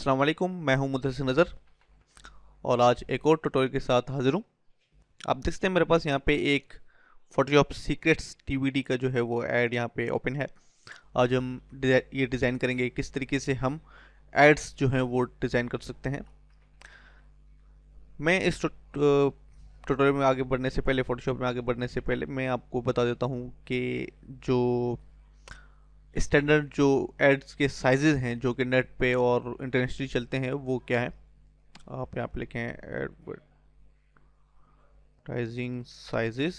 अस्सलाम वालेकुम मैं हूं मुदसर नज़र और आज एक और ट्यूटोरियल के साथ हाज़िर हूं आप देखते हैं मेरे पास यहाँ पे एक फोटोशॉप सीक्रेट्स टीवीडी का जो है वो ऐड यहाँ पे ओपन है आज हम ये डिज़ाइन करेंगे किस तरीके से हम एड्स जो हैं वो डिज़ाइन कर सकते हैं मैं इस ट्यूटोरियल में आगे बढ़ने से पहले फोटोशॉप में आगे बढ़ने से पहले मैं आपको बता देता हूँ कि जो स्टैंडर्ड जो एड्स के साइजेस हैं जो कि नेट पे और इंटरनेशनली चलते हैं वो क्या है आप यहाँ पे लिखे हैं एडवर्टाइजिंग साइजेस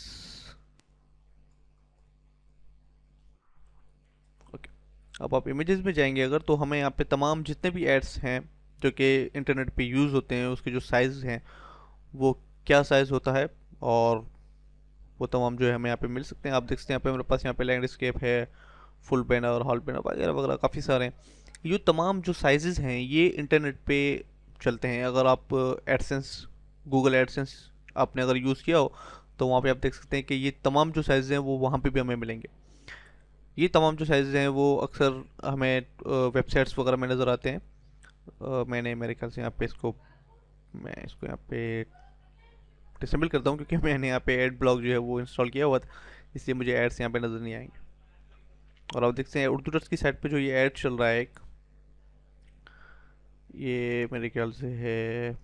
ओके अब आप इमेजेस में जाएंगे अगर तो हमें यहाँ पे तमाम जितने भी एड्स हैं जो कि इंटरनेट पे यूज़ होते हैं उसके जो साइज हैं वो क्या साइज़ होता है और वो तमाम जो है हमें यहाँ पे मिल सकते हैं आप देख सकते हैं यहाँ पे मेरे पास यहाँ पे लैंडस्केप है फुल पैनअप और हॉल पैनअप वगैरह वगैरह काफ़ी सारे हैं ये तमाम जो साइज़ हैं ये इंटरनेट पे चलते हैं अगर आप एडसेंस गूगल एडसेंस आपने अगर यूज़ किया हो तो वहाँ पे आप देख सकते हैं कि ये तमाम जो साइज़ हैं वो वहाँ पे भी हमें मिलेंगे ये तमाम जो साइज़ हैं वो अक्सर हमें वेबसाइट्स uh, वगैरह में नज़र आते हैं आ, uh, मैंने मेरे ख्याल से यहाँ पे इसको मैं इसको यहाँ पे डिसम्बल करता हूँ क्योंकि मैंने यहाँ पे एड ब्लॉग जो है वो इंस्टॉल किया हुआ था इसलिए मुझे एड्स यहाँ पे नज़र नहीं आएंगे और आप देखते हैं उर्दू टच की साइड पे जो ये ऐड चल रहा है एक ये मेरे ख्याल से है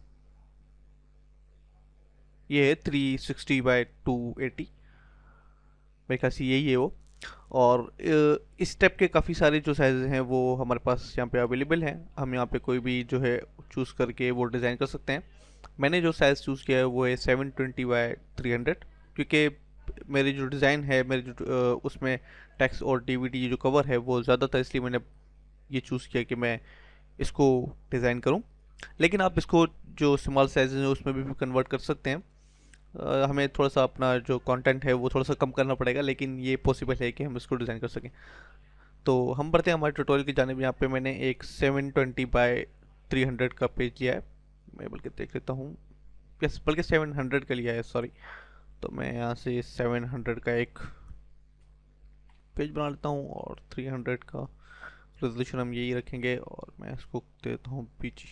ये है three sixty by two eighty मेरे ख्याल से यही है वो और इस टाइप के काफ़ी सारे जो साइज़ हैं वो हमारे पास यहाँ पे अवेलेबल हैं हम यहाँ पे कोई भी जो है चूज़ करके वो डिज़ाइन कर सकते हैं मैंने जो साइज़ चूज़ किया है वो है seven twenty by three hundred क्योंकि मेरी जो डिज़ाइन है मेरी जो उसमें टैक्स और डी जो कवर है वो ज़्यादा था इसलिए मैंने ये चूज़ किया कि मैं इसको डिज़ाइन करूँ लेकिन आप इसको जो स्मॉल साइज है उसमें भी, कन्वर्ट कर सकते हैं आ, हमें थोड़ा सा अपना जो कंटेंट है वो थोड़ा सा कम करना पड़ेगा लेकिन ये पॉसिबल है कि हम इसको डिज़ाइन कर सकें तो हम बढ़ते हैं हमारे ट्यूटोरियल की जानब यहाँ पे मैंने एक सेवन ट्वेंटी बाई थ्री का पेज लिया है मैं बल्कि देख लेता हूँ यस बल्कि हंड्रेड का लिया है सॉरी तो मैं यहाँ से 700 का एक पेज बना लेता हूँ और 300 का रेजोल्यूशन हम यही रखेंगे और मैं इसको देता हूँ पीछे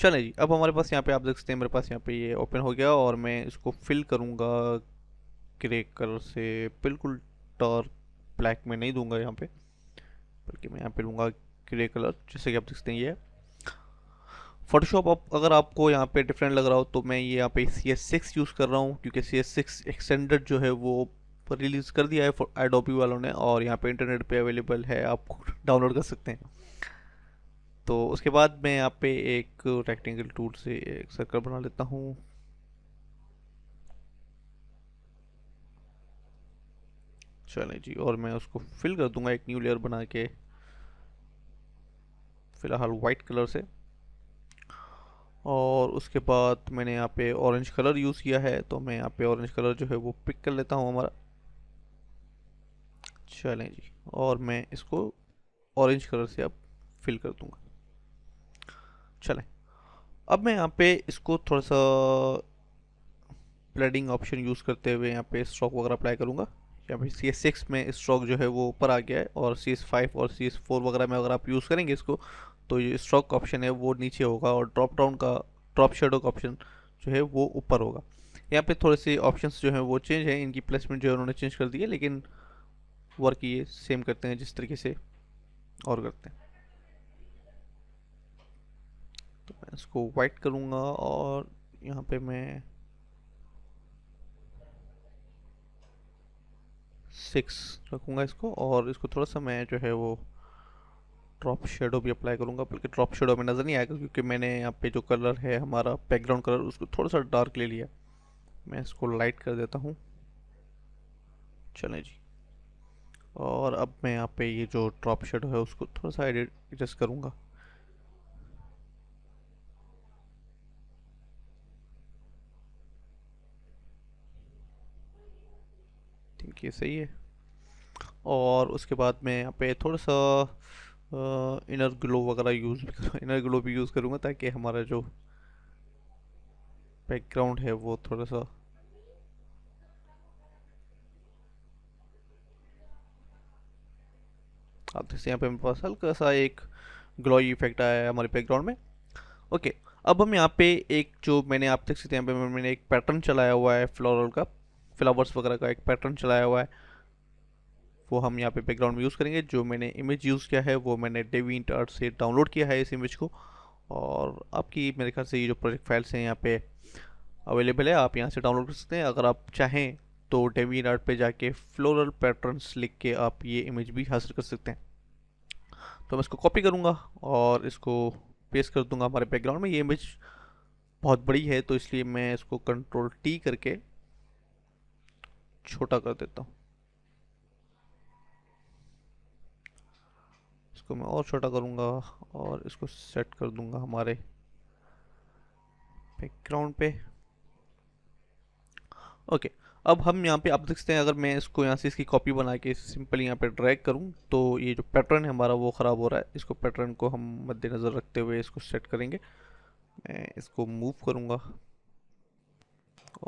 चले जी अब हमारे पास यहाँ पे आप देख सकते हैं मेरे पास यहाँ पे ये ओपन हो गया और मैं इसको फिल करूँगा ग्रे कलर से बिल्कुल डार्क ब्लैक में नहीं दूंगा यहाँ पे बल्कि मैं यहाँ पे लूँगा ग्रे कलर जैसे कि आप देख सकते हैं ये फोटोशॉप आप अगर आपको यहाँ पे डिफरेंट लग रहा हो तो मैं ये यहाँ पे सी एस सिक्स यूज़ कर रहा हूँ क्योंकि सी एस सिक्स एक्सटेंडेड जो है वो रिलीज़ कर दिया है एडोबी वालों ने और यहाँ पे इंटरनेट पे अवेलेबल है आप डाउनलोड कर सकते हैं तो उसके बाद मैं यहाँ पे एक रेक्टेंगल टूल से एक सर्कल बना लेता हूँ चले जी और मैं उसको फिल कर दूंगा एक न्यू लेयर बना के फ़िलहाल वाइट कलर से और उसके बाद मैंने यहाँ पे ऑरेंज कलर यूज़ किया है तो मैं यहाँ पे ऑरेंज कलर जो है वो पिक कर लेता हूँ हमारा चलें जी और मैं इसको ऑरेंज कलर से अब फिल कर दूँगा चलें अब मैं यहाँ पे इसको थोड़ा सा ब्लडिंग ऑप्शन यूज़ करते हुए यहाँ पे स्ट्रोक वगैरह अप्लाई करूँगा यहाँ पे सी एस सिक्स में स्ट्रोक जो है वो ऊपर आ गया है और सी एस फाइव और सी एस फोर वगैरह में अगर आप यूज़ करेंगे इसको तो ये स्ट्रोक का ऑप्शन है वो नीचे होगा और ड्रॉप डाउन का ड्रॉप शेडो का ऑप्शन जो है वो ऊपर होगा यहाँ पे थोड़े से ऑप्शंस जो हैं वो चेंज हैं इनकी प्लेसमेंट जो है उन्होंने चेंज कर दी है लेकिन वर्क ये सेम करते हैं जिस तरीके से और करते हैं तो मैं इसको वाइट करूँगा और यहाँ पे मैं सिक्स रखूँगा इसको और इसको थोड़ा सा मैं जो है वो ड्रॉप शेडो भी अप्लाई करूँगा बल्कि ड्रॉप शेडो में नज़र नहीं आएगा क्योंकि मैंने यहाँ पे जो कलर है हमारा बैकग्राउंड कलर उसको थोड़ा सा डार्क ले लिया मैं इसको लाइट कर देता हूँ चले जी और अब मैं यहाँ पे ये जो ड्रॉप शेडो है उसको थोड़ा सा एडिट एडजस्ट करूँगा ठीक है सही है और उसके बाद मैं यहाँ पे थोड़ा सा इनर ग्लो वगैरह यूज़ भी करूँ इनर ग्लो भी यूज़ करूँगा ताकि हमारा जो बैकग्राउंड है वो थोड़ा सा आप देखते हैं यहाँ पे मेरे पास हल्का सा एक ग्लोई इफेक्ट आया है हमारे बैकग्राउंड में ओके अब हम यहाँ पे एक जो मैंने आप देख सकते हैं यहाँ पे मैंने एक पैटर्न चलाया हुआ है फ्लोरल का फ्लावर्स वगैरह का एक पैटर्न चलाया हुआ है वो हम यहाँ पे बैकग्राउंड में यूज़ करेंगे जो मैंने इमेज यूज़ किया है वो मैंने डेविंट आर्ट से डाउनलोड किया है इस इमेज को और आपकी मेरे ख्याल से ये जो प्रोजेक्ट फाइल्स हैं यहाँ पे अवेलेबल है आप यहाँ से डाउनलोड कर सकते हैं अगर आप चाहें तो डेविन आर्ट पर जाके फ्लोरल पैटर्नस लिख के आप ये इमेज भी हासिल कर सकते हैं तो मैं इसको कॉपी करूँगा और इसको पेस्ट कर दूँगा हमारे बैकग्राउंड में ये इमेज बहुत बड़ी है तो इसलिए मैं इसको कंट्रोल टी करके छोटा कर देता हूँ इसको तो मैं और छोटा करूँगा और इसको सेट कर दूँगा हमारे बैकग्राउंड पे ओके अब हम यहाँ पे आप देख सकते हैं अगर मैं इसको यहाँ से इसकी कॉपी बना के सिंपल यहाँ पे ड्रैग करूँ तो ये जो पैटर्न है हमारा वो ख़राब हो रहा है इसको पैटर्न को हम मद्देनज़र रखते हुए इसको सेट करेंगे मैं इसको मूव करूँगा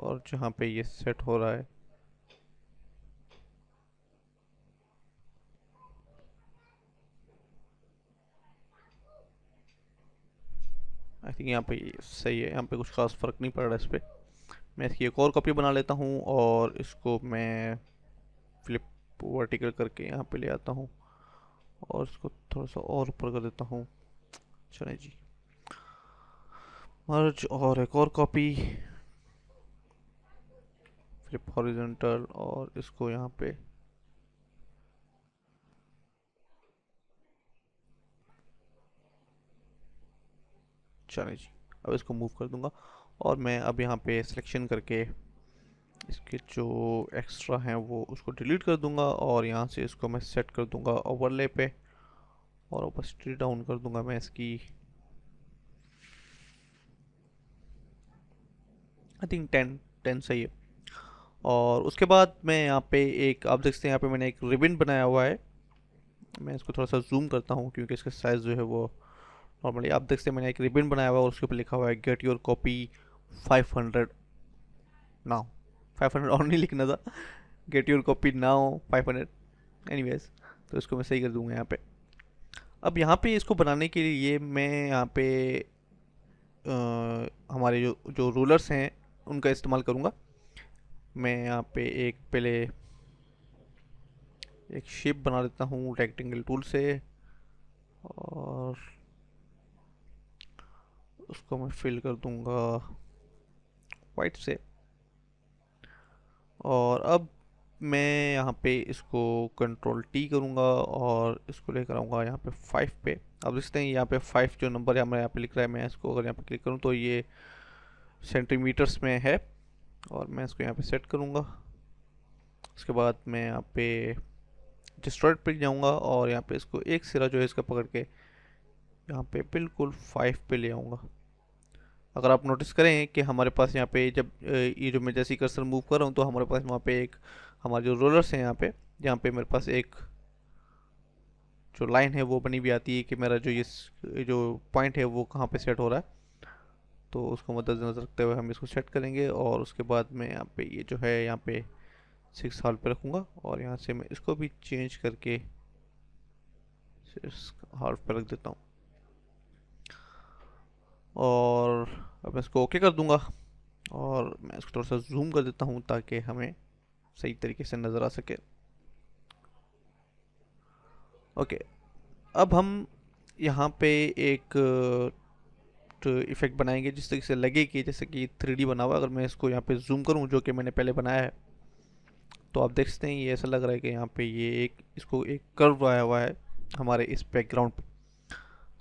और जहाँ पे ये सेट हो रहा है आई थिंक यहाँ पे सही है यहाँ पे कुछ ख़ास फ़र्क नहीं पड़ रहा है इस पर मैं इसकी एक और कॉपी बना लेता हूँ और इसको मैं फ्लिप वर्टिकल करके यहाँ पे ले आता हूँ और इसको थोड़ा सा और ऊपर कर देता हूँ चले जी मर्ज और एक और कॉपी फ्लिप हॉरिजेंटल और इसको यहाँ पे चले अच्छा जी अब इसको मूव कर दूंगा और मैं अब यहाँ पे सिलेक्शन करके इसके जो एक्स्ट्रा हैं वो उसको डिलीट कर दूंगा और यहाँ से इसको मैं सेट कर दूंगा ओवरले पे और ओपेसिटी डाउन कर दूंगा मैं इसकी आई थिंक टेन टेन सही है और उसके बाद मैं यहाँ पे एक आप देखते हैं यहाँ पे मैंने एक रिबन बनाया हुआ है मैं इसको थोड़ा सा जूम करता हूँ क्योंकि इसका साइज़ जो है वो नॉर्मली आप देख सकते मैंने एक रिबिन बनाया हुआ है और उसके ऊपर लिखा हुआ है get your copy 500 hundred now five hundred और नहीं लिखना था get your copy now five hundred any तो इसको मैं सही कर दूँगा यहाँ पे अब यहाँ पे इसको बनाने के लिए मैं यहाँ पे आ, हमारे जो जो रूलर्स हैं उनका इस्तेमाल करूँगा मैं यहाँ पे एक पहले एक शेप बना देता हूँ रेक्टेंगल टूल से और उसको मैं फिल कर दूंगा वाइट से और अब मैं यहाँ पे इसको कंट्रोल टी करूँगा और इसको लेकर आऊँगा यहाँ पे फाइव पे अब देखते हैं यहाँ पे फाइव जो नंबर है हमारे यहाँ पे लिख रहा है मैं इसको अगर यहाँ पे क्लिक करूँ तो ये सेंटीमीटर्स में है और मैं इसको यहाँ पे सेट करूँगा उसके बाद मैं यहाँ पे डिस्ट्रॉयड पर जाऊँगा और यहाँ पे इसको एक सिरा जो है इसका पकड़ के यहाँ पे बिल्कुल फाइव पे ले आऊँगा अगर आप नोटिस करें कि हमारे पास यहाँ पे जब ये जो मैं जैसी कर्सर मूव कर रहा हूँ तो हमारे पास वहाँ पे एक हमारे जो रोलर्स हैं यहाँ पे यहाँ पे मेरे पास एक जो लाइन है वो बनी भी आती है कि मेरा जो ये जो पॉइंट है वो कहाँ पे सेट हो रहा है तो उसको मद्देनजर रखते हुए हम इसको सेट करेंगे और उसके बाद मैं यहाँ पर ये जो है यहाँ पर सिक्स हाल पर रखूँगा और यहाँ से मैं इसको भी चेंज करके हॉल पर रख देता हूँ और अब मैं इसको ओके कर दूंगा और मैं इसको थोड़ा सा जूम कर देता हूँ ताकि हमें सही तरीके से नज़र आ सके ओके अब हम यहाँ पे एक इफ़ेक्ट तो बनाएंगे जिस तरीके से लगे कि जैसे कि थ्री बना हुआ अगर मैं इसको यहाँ पे जूम करूँ जो कि मैंने पहले बनाया है तो आप देखते हैं ये ऐसा लग रहा है कि यहाँ पे ये एक इसको एक कर्व आया हुआ है हमारे इस बैकग्राउंड पे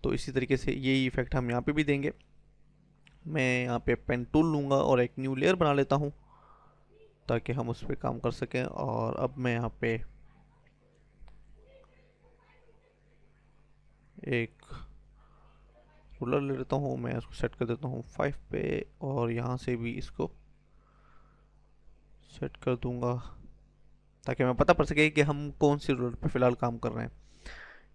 तो इसी तरीके से यही इफ़ेक्ट हम यहाँ पे भी देंगे मैं यहाँ पे पेन टूल लूँगा और एक न्यू लेयर बना लेता हूँ ताकि हम उस पर काम कर सकें और अब मैं यहाँ पे एक रूलर ले लेता हूँ मैं इसको सेट कर देता हूँ फाइव पे और यहाँ से भी इसको सेट कर दूँगा ताकि हमें पता पड़ सके कि हम कौन सी रूलर पे फ़िलहाल काम कर रहे हैं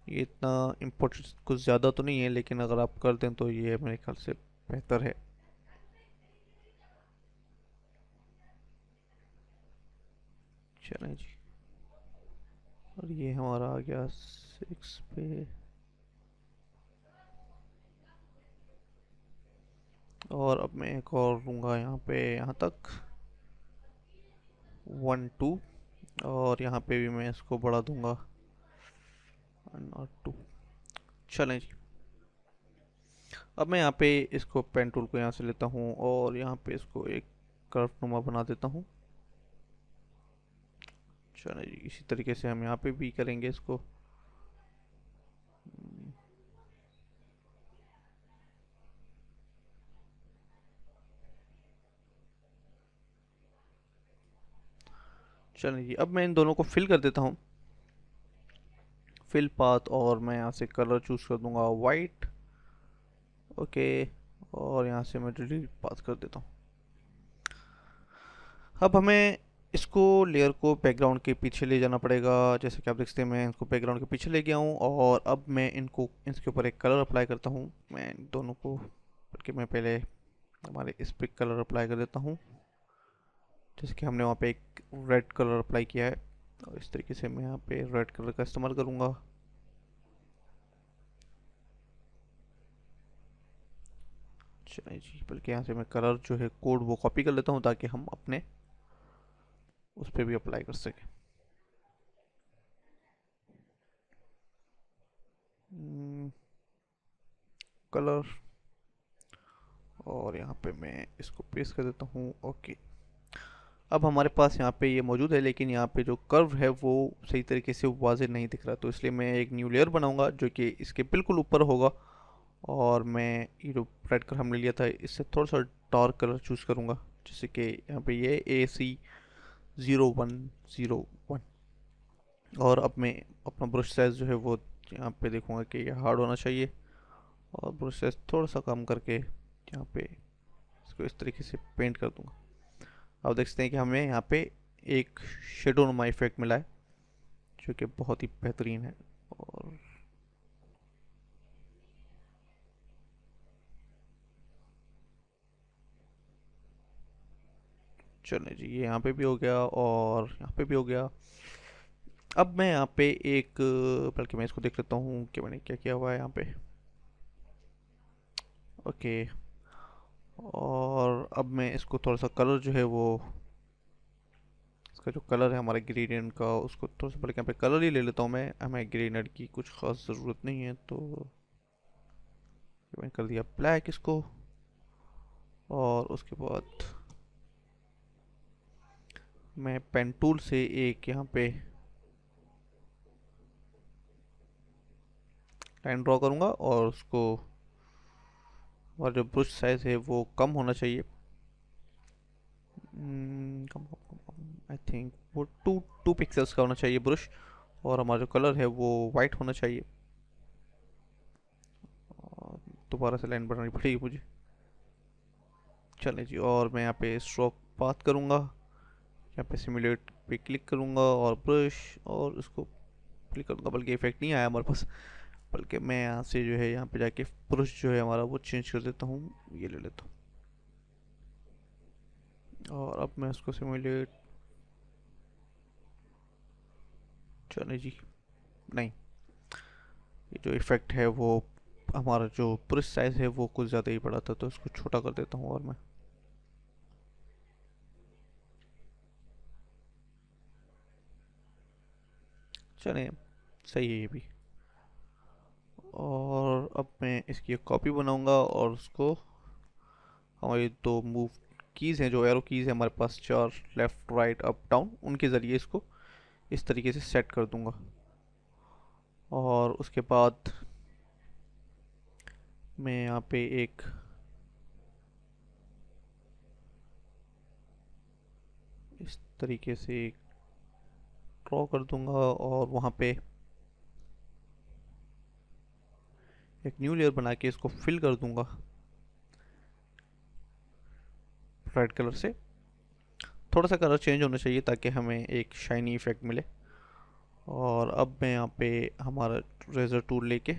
ये इतना इम्पोर्टेंट कुछ ज़्यादा तो नहीं है लेकिन अगर आप कर दें तो ये मेरे ख्याल से बेहतर है चलें जी और ये हमारा आ गया सिक्स पे और अब मैं एक और लूँगा यहाँ पे यहाँ तक वन टू और यहाँ पे भी मैं इसको बढ़ा दूँगा वन और टू चलें जी अब मैं यहाँ पे इसको पेन टूल को यहाँ से लेता हूँ और यहाँ पे इसको एक कर्व नुमा बना देता हूँ चलें जी इसी तरीके से हम यहाँ पे भी करेंगे इसको चलिए अब मैं इन दोनों को फिल कर देता हूँ फिल पाथ और मैं यहाँ से कलर चूज़ कर दूँगा वाइट ओके और यहाँ से मैं डिलीट पाथ कर देता हूँ अब हमें इसको लेयर को बैकग्राउंड के पीछे ले जाना पड़ेगा जैसे कि आप देखते हैं मैं इसको बैकग्राउंड के पीछे ले गया हूँ और अब मैं इनको इसके ऊपर एक कलर अप्लाई करता हूँ मैं दोनों को बल्कि मैं पहले हमारे इस पर कलर अप्लाई कर देता हूँ जैसे कि हमने वहाँ पे एक रेड कलर अप्लाई किया है और इस तरीके से मैं यहाँ पे रेड कलर का इस्तेमाल करूँगा चलिए जी बल्कि यहाँ से मैं कलर जो है कोड वो कॉपी कर लेता हूँ ताकि हम अपने उस पर भी अप्लाई कर सकें कलर hmm, और यहाँ पे मैं इसको पेस्ट कर देता हूँ ओके अब हमारे पास यहाँ पे ये मौजूद है लेकिन यहाँ पे जो कर्व है वो सही तरीके से वाज नहीं दिख रहा तो इसलिए मैं एक न्यू लेयर बनाऊँगा जो कि इसके बिल्कुल ऊपर होगा और मैं ये जो रेड कलर हमने लिया था इससे थोड़ा सा डार्क कलर चूज़ करूँगा जैसे कि यहाँ पे ये A C zero one zero one और अब मैं अपना ब्रश साइज़ जो है वो यहाँ पर देखूँगा कि यह हार्ड होना चाहिए और ब्रश साइज़ थोड़ा सा कम करके यहाँ पर इसको इस तरीके से पेंट कर दूँगा अब देख सकते हैं कि हमें यहाँ पे एक शेडो नुमा इफेक्ट मिला है जो कि बहुत ही बेहतरीन है और चले जी ये यहाँ पे भी हो गया और यहाँ पे भी हो गया अब मैं यहाँ पे एक बल्कि मैं इसको देख लेता हूँ कि मैंने क्या किया हुआ है यहाँ पे ओके और अब मैं इसको थोड़ा सा कलर जो है वो इसका जो कलर है हमारे ग्रेडियंट का उसको थोड़ा सा पहले यहाँ पे कलर ही ले लेता हूँ मैं हमें ग्रेडियंट की कुछ ख़ास ज़रूरत नहीं है तो मैंने कर दिया ब्लैक इसको और उसके बाद मैं पेन टूल से एक यहाँ पे लाइन ड्रॉ करूँगा और उसको और जो ब्रश साइज है वो कम होना चाहिए आई hmm, थिंक वो टू टू पिक्सल्स का होना चाहिए ब्रश और हमारा जो कलर है वो वाइट होना चाहिए दोबारा से लाइन बनानी पड़ेगी मुझे चले जी और मैं यहाँ पे स्ट्रोक बात करूँगा यहाँ पे सिमुलेट पे क्लिक करूँगा और ब्रश और उसको क्लिक करूँगा बल्कि इफेक्ट नहीं आया हमारे पास बल्कि मैं यहाँ से जो है यहाँ पे जाके पुरुष जो है हमारा वो चेंज कर देता हूँ ये ले लेता हूँ और अब मैं इसको सिमुलेट चले जी नहीं ये जो इफ़ेक्ट है वो हमारा जो पुरुष साइज़ है वो कुछ ज़्यादा ही बड़ा था तो इसको छोटा कर देता हूँ और मैं चले सही है ये भी और अब मैं इसकी एक कॉपी बनाऊंगा और उसको हमारी दो मूव कीज़ हैं जो एरो कीज़ हैं हमारे पास चार लेफ़्ट राइट अप डाउन उनके ज़रिए इसको इस तरीके से सेट कर दूंगा और उसके बाद मैं यहाँ पे एक इस तरीके से ड्रॉ कर दूंगा और वहाँ पे एक न्यू लेयर बना के इसको फिल कर दूंगा रेड कलर से थोड़ा सा कलर चेंज होना चाहिए ताकि हमें एक शाइनी इफेक्ट मिले और अब मैं यहाँ पे हमारा रेजर टूल लेके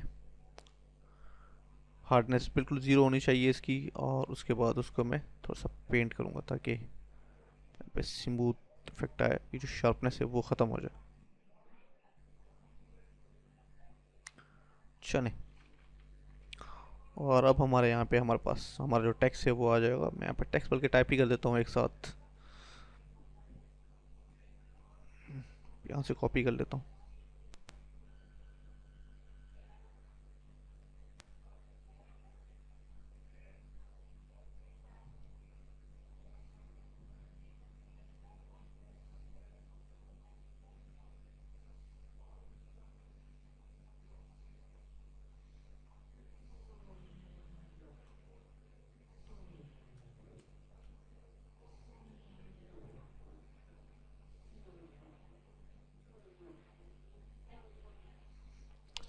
हार्डनेस बिल्कुल ज़ीरो होनी चाहिए इसकी और उसके बाद उसको मैं थोड़ा सा पेंट करूँगा ताकि स्मूथ इफेक्ट आए ये जो शार्पनेस है वो ख़त्म हो जाए चले और अब हमारे यहाँ पे हमारे पास हमारा जो टैक्स है वो आ जाएगा मैं यहाँ पे टैक्स बल्कि टाइप ही कर देता हूँ एक साथ यहाँ से कॉपी कर लेता हूँ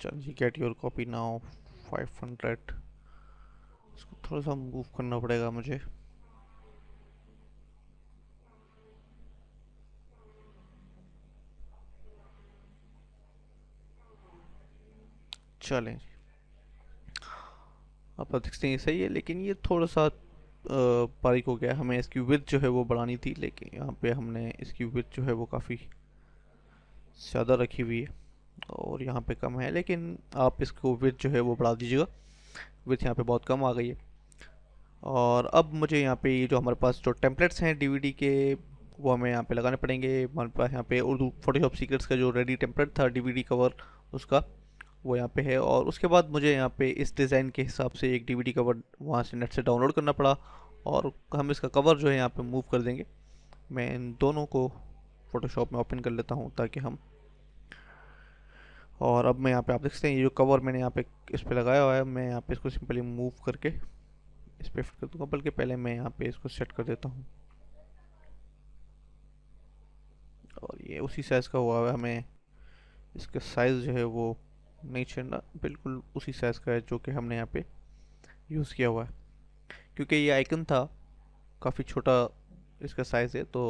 चाची गेट योर कॉपी नाउ 500 इसको थोड़ा सा मूव करना पड़ेगा मुझे चलें आप देखते हैं सही है लेकिन ये थोड़ा सा बारीक हो गया हमें इसकी विथ जो है वो बढ़ानी थी लेकिन यहाँ पे हमने इसकी विथ जो है वो काफ़ी ज़्यादा रखी हुई है और यहाँ पे कम है लेकिन आप इसको विथ जो है वो बढ़ा दीजिएगा विथ यहाँ पे बहुत कम आ गई है और अब मुझे यहाँ पे जो हमारे पास जो टेम्पलेट्स हैं डीवीडी के वो हमें यहाँ पे लगाने पड़ेंगे हमारे पास यहाँ पे उर्दू फोटोशॉप सीक्रेट्स का जो रेडी टेम्पलेट था डीवीडी कवर उसका वो यहाँ पे है और उसके बाद मुझे यहाँ पे इस डिज़ाइन के हिसाब से एक डी कवर वहाँ से नेट से डाउनलोड करना पड़ा और हम इसका कवर जो है यहाँ पर मूव कर देंगे मैं इन दोनों को फ़ोटोशॉप में ओपन कर लेता हूँ ताकि हम और अब मैं यहाँ पे आप देख सकते हैं ये जो कवर मैंने यहाँ पे इस पर लगाया हुआ है मैं यहाँ पे इसको सिंपली मूव करके इस पर फिट कर दूँगा बल्कि पहले मैं यहाँ पे इसको सेट कर देता हूँ और ये उसी साइज़ का हुआ है हमें इसका साइज़ जो है वो नहीं छेड़ना बिल्कुल उसी साइज़ का है जो कि हमने यहाँ पे यूज़ किया हुआ है क्योंकि ये आइकन था काफ़ी छोटा इसका साइज़ है तो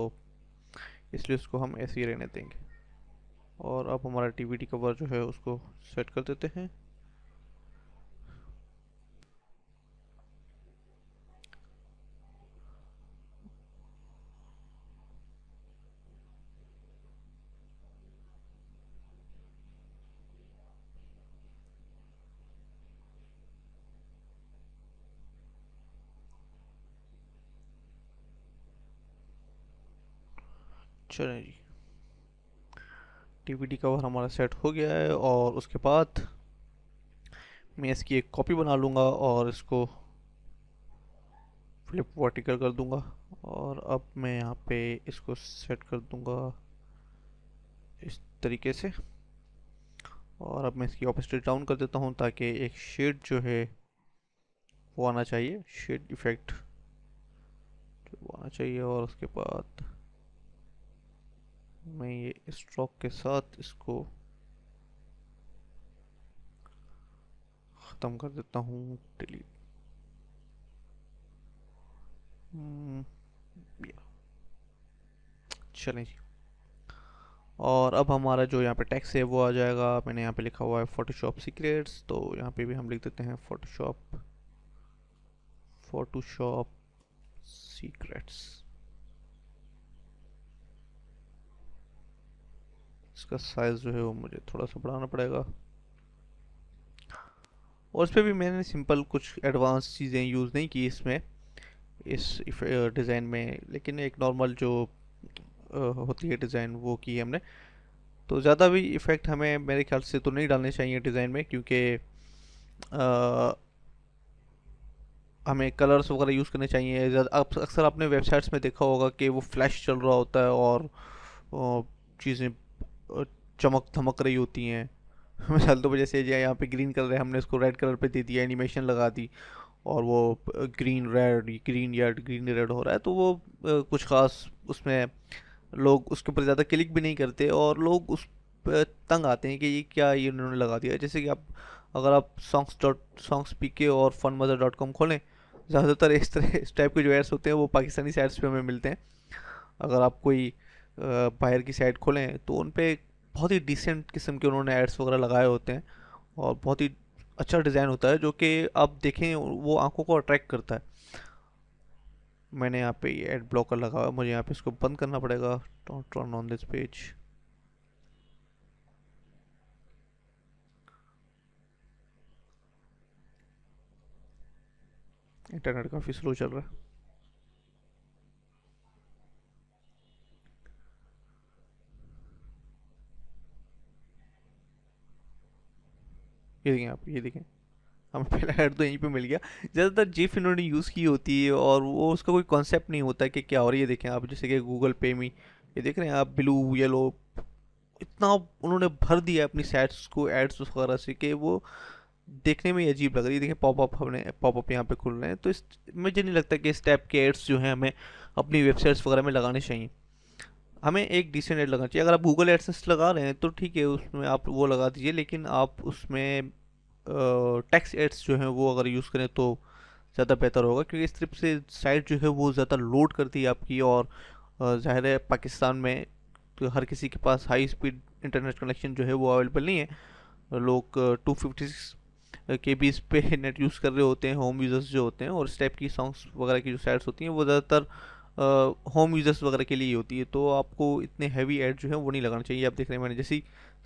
इसलिए उसको हम ऐसे ही रहने देंगे और अब हमारा टी कवर जो है उसको सेट कर देते हैं चलें जी एक्टिविटी कवर हमारा सेट हो गया है और उसके बाद मैं इसकी एक कॉपी बना लूँगा और इसको फ्लिप वर्टिकल कर दूँगा और अब मैं यहाँ पे इसको सेट कर दूँगा इस तरीके से और अब मैं इसकी ऑपोसिटी डाउन कर देता हूँ ताकि एक शेड जो है वो आना चाहिए शेड इफेक्ट वो आना चाहिए और उसके बाद मैं ये स्ट्रोक के साथ इसको ख़त्म कर देता हूँ डिलीट हम्म, चलें जी और अब हमारा जो यहाँ पे टैक्स है वो आ जाएगा मैंने यहाँ पे लिखा हुआ है फ़ोटोशॉप सीक्रेट्स तो यहाँ पे भी हम लिख देते हैं फ़ोटोशॉप फ़ोटोशॉप सीक्रेट्स इसका साइज़ जो है वो मुझे थोड़ा सा बढ़ाना पड़ेगा और इस पर भी मैंने सिंपल कुछ एडवांस चीज़ें यूज़ नहीं की इसमें इस डिज़ाइन में लेकिन एक नॉर्मल जो होती है डिज़ाइन वो की है हमने तो ज़्यादा भी इफ़ेक्ट हमें मेरे ख्याल से तो नहीं डालने चाहिए डिज़ाइन में क्योंकि हमें कलर्स वगैरह यूज़ करने चाहिए अक्सर आपने वेबसाइट्स में देखा होगा कि वो फ्लैश चल रहा होता है और चीज़ें चमक थमक रही होती हैं मिसाल तो वजह से यहाँ पे ग्रीन कलर है हमने उसको रेड कलर पे दे दिया एनिमेशन लगा दी और वो green red green red green red हो रहा है तो वो कुछ ख़ास उसमें लोग उसके ऊपर ज़्यादा क्लिक भी नहीं करते और लोग उस पर तंग आते हैं कि ये क्या ये उन्होंने लगा दिया जैसे कि आप अगर आप सॉन्ग्स डॉट सॉन्ग्स पी के और फन मदर डॉट कॉम खोलें ज़्यादातर इस तरह इस टाइप के जो एड्स होते हैं वो पाकिस्तानी साइड्स पर हमें मिलते हैं अगर आप कोई बाहर की साइड खोलें तो उन पर बहुत ही डिसेंट किस्म के उन्होंने एड्स वगैरह लगाए होते हैं और बहुत ही अच्छा डिज़ाइन होता है जो कि आप देखें वो आंखों को अट्रैक्ट करता है मैंने यहाँ पे ये एड ब्लॉकर लगा हुआ मुझे यहाँ पे इसको बंद करना पड़ेगा turn on this page internet काफ़ी स्लो चल रहा है ये देखें आप ये देखें हमें पहला हेड तो यहीं पे मिल गया ज़्यादातर जिफ इन्होंने यूज़ की होती है और वो उसका कोई कॉन्सेप्ट नहीं होता कि क्या हो रही है देखें आप जैसे कि गूगल पे में ये देख रहे हैं आप ब्लू येलो इतना उन्होंने भर दिया अपनी सैट्स को एड्स वगैरह से कि वो देखने में अजीब लग रही है देखें पॉपअप हमने पॉपअप यहाँ पर खुल रहे हैं तो इस मुझे नहीं लगता कि इस टाइप के एड्स जो हैं हमें अपनी वेबसाइट्स वगैरह में लगाने चाहिए हमें एक डिसेंट एड लगाना चाहिए अगर आप गूगल एडसेंस लगा रहे हैं तो ठीक है उसमें आप वो लगा दीजिए लेकिन आप उसमें टैक्स एड्स जो हैं वो अगर यूज़ करें तो ज़्यादा बेहतर होगा क्योंकि इस तरफ से साइट जो है वो ज़्यादा लोड करती है आपकी और ज़ाहिर है पाकिस्तान में तो हर किसी के पास हाई स्पीड इंटरनेट कनेक्शन जो है वो अवेलेबल नहीं है लोग टू फिफ्टी सिक्स के बीस पे नेट यूज़ कर रहे होते हैं होम यूज़र्स जो होते हैं और इस टाइप की सॉन्ग्स वगैरह की जो साइट्स होती हैं वो ज़्यादातर होम यूज़र्स वगैरह के लिए होती है तो आपको इतने हैवी एड जो है वो नहीं लगाना चाहिए आप देख रहे हैं मैंने जैसी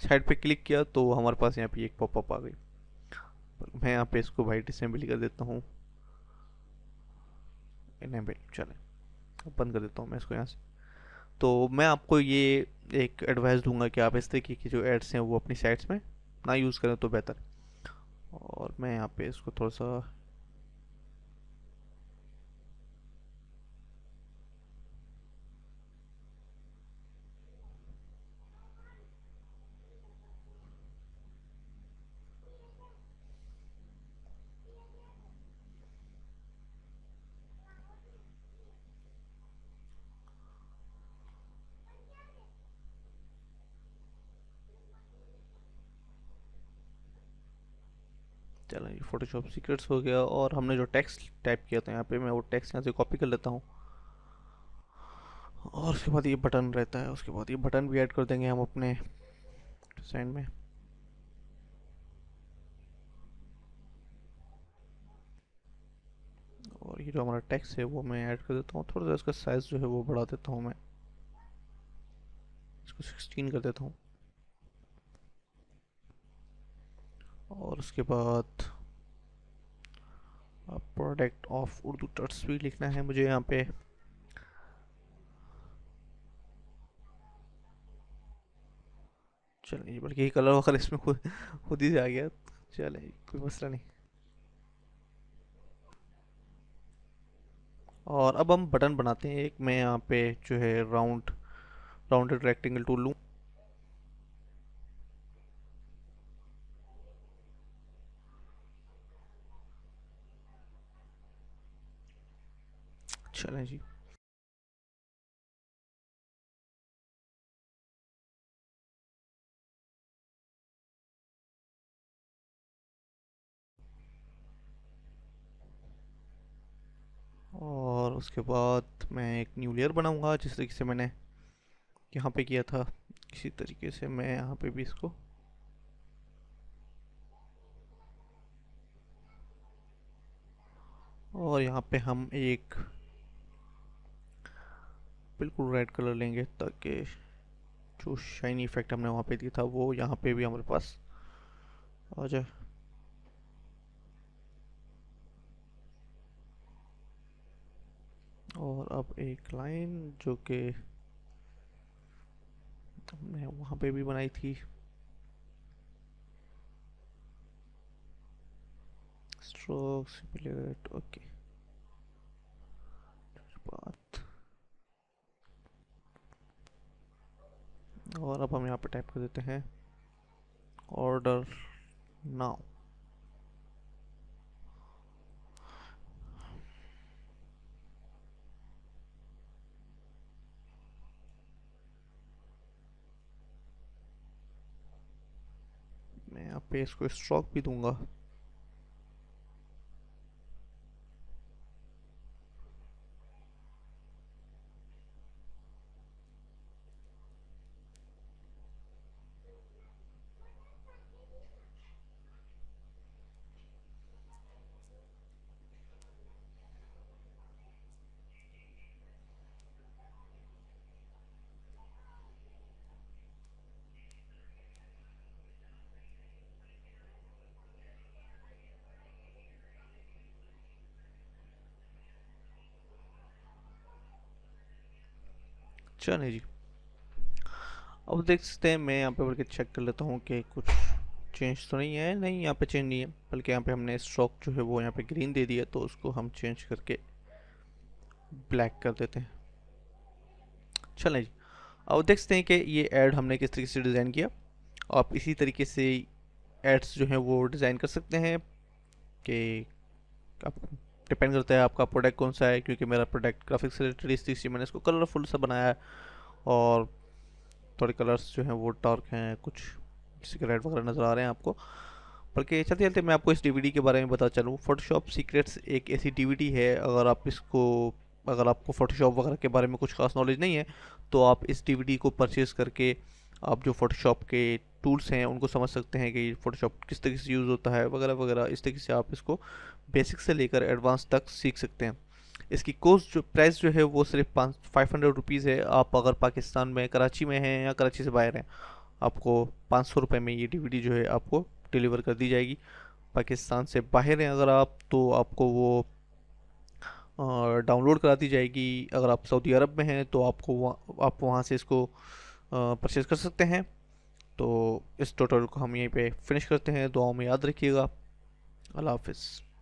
साइट पर क्लिक किया तो हमारे पास यहाँ पे एक पॉपअप आ गई मैं यहाँ पे इसको वाइट डिसम्बल कर देता हूँ इनेबल चले बंद कर देता हूँ मैं इसको यहाँ से तो मैं आपको ये एक एडवाइस दूंगा कि आप इस तरीके की जो एड्स हैं वो अपनी साइट्स में ना यूज़ करें तो बेहतर और मैं यहाँ पे इसको थोड़ा सा चलो ये फोटोशॉप सीक्रेट्स हो गया और हमने जो टेक्स्ट टाइप किया था यहाँ पे मैं वो टेक्स्ट यहाँ से कॉपी कर लेता हूँ और उसके बाद ये बटन रहता है उसके बाद ये बटन भी ऐड कर देंगे हम अपने डिज़ाइन में और ये जो हमारा टेक्स्ट है वो मैं ऐड कर देता हूँ थोड़ा सा इसका साइज़ जो है वो बढ़ा देता हूँ मैं इसको सिक्सटीन कर देता हूँ और उसके बाद प्रोडक्ट ऑफ उर्दू टर्ट्स भी लिखना है मुझे यहाँ पे चलिए बल्कि यही कलर वगैरह इसमें खुद खुद ही आ गया चले कोई मसला नहीं और अब हम बटन बनाते हैं एक मैं यहाँ पे जो है राउंड राउंडेड रेक्टेंगल टूल लूँ चलें जी और उसके बाद मैं एक न्यू लेयर बनाऊंगा जिस तरीके से मैंने यहाँ पे किया था इसी तरीके से मैं यहाँ पे भी इसको और यहाँ पे हम एक बिल्कुल रेड कलर लेंगे ताकि जो शाइनी इफेक्ट हमने वहाँ पे दिया था वो यहाँ पे भी हमारे पास आ जाए और अब एक लाइन जो कि हमने वहाँ पे भी बनाई थी स्ट्रोक सिमुलेट ओके और अब हम यहाँ पर टाइप कर देते हैं ऑर्डर नाउ मैं यहाँ पे इसको स्ट्रोक भी दूंगा चलिए जी अब देख सकते हैं मैं यहाँ पे बल्कि चेक कर लेता हूँ कि कुछ चेंज तो नहीं है नहीं यहाँ पे चेंज नहीं है बल्कि यहाँ पे हमने स्ट्रोक जो है वो यहाँ पे ग्रीन दे दिया तो उसको हम चेंज करके ब्लैक कर देते हैं चलें जी अब देख सकते हैं कि ये एड हमने किस तरीके से डिज़ाइन किया आप इसी तरीके से एड्स जो हैं वो डिज़ाइन कर सकते हैं कि आप डिपेंड करता है आपका प्रोडक्ट कौन सा है क्योंकि मेरा प्रोडक्ट ग्राफिक्स रिलेटेड इस चीज़ से मैंने इसको कलरफुल सा बनाया है और थोड़े कलर्स जो हैं वो डार्क हैं कुछ सिगरेट वगैरह नज़र आ रहे हैं आपको बल्कि चलते चलते मैं आपको इस डी के बारे में बता चलूँ फोटोशॉप सीक्रेट्स एक ऐसी डी है अगर आप इसको अगर आपको फोटोशॉप वगैरह के बारे में कुछ खास नॉलेज नहीं है तो आप इस डी को परचेज़ करके आप जो फ़ोटोशॉप के टूल्स हैं उनको समझ सकते हैं कि फ़ोटोशॉप किस तरीके से यूज़ होता है वगैरह वगैरह इस तरीके से आप इसको बेसिक से लेकर एडवांस तक सीख सकते हैं इसकी कोस्ट जो प्राइस जो है वो सिर्फ पाँच फाइव हंड्रेड रुपीज़ है आप अगर पाकिस्तान में कराची में हैं या कराची से बाहर हैं आपको पाँच सौ रुपये में ये डीवीडी जो है आपको डिलीवर कर दी जाएगी पाकिस्तान से बाहर हैं अगर आप तो आपको वो डाउनलोड करा दी जाएगी अगर आप सऊदी अरब में हैं तो आपको वहाँ आप वहाँ से इसको परचेज़ कर सकते हैं तो इस टोटल को हम यहीं पे फिनिश करते हैं दुआओं में याद रखिएगा अल्लाह हाफिज़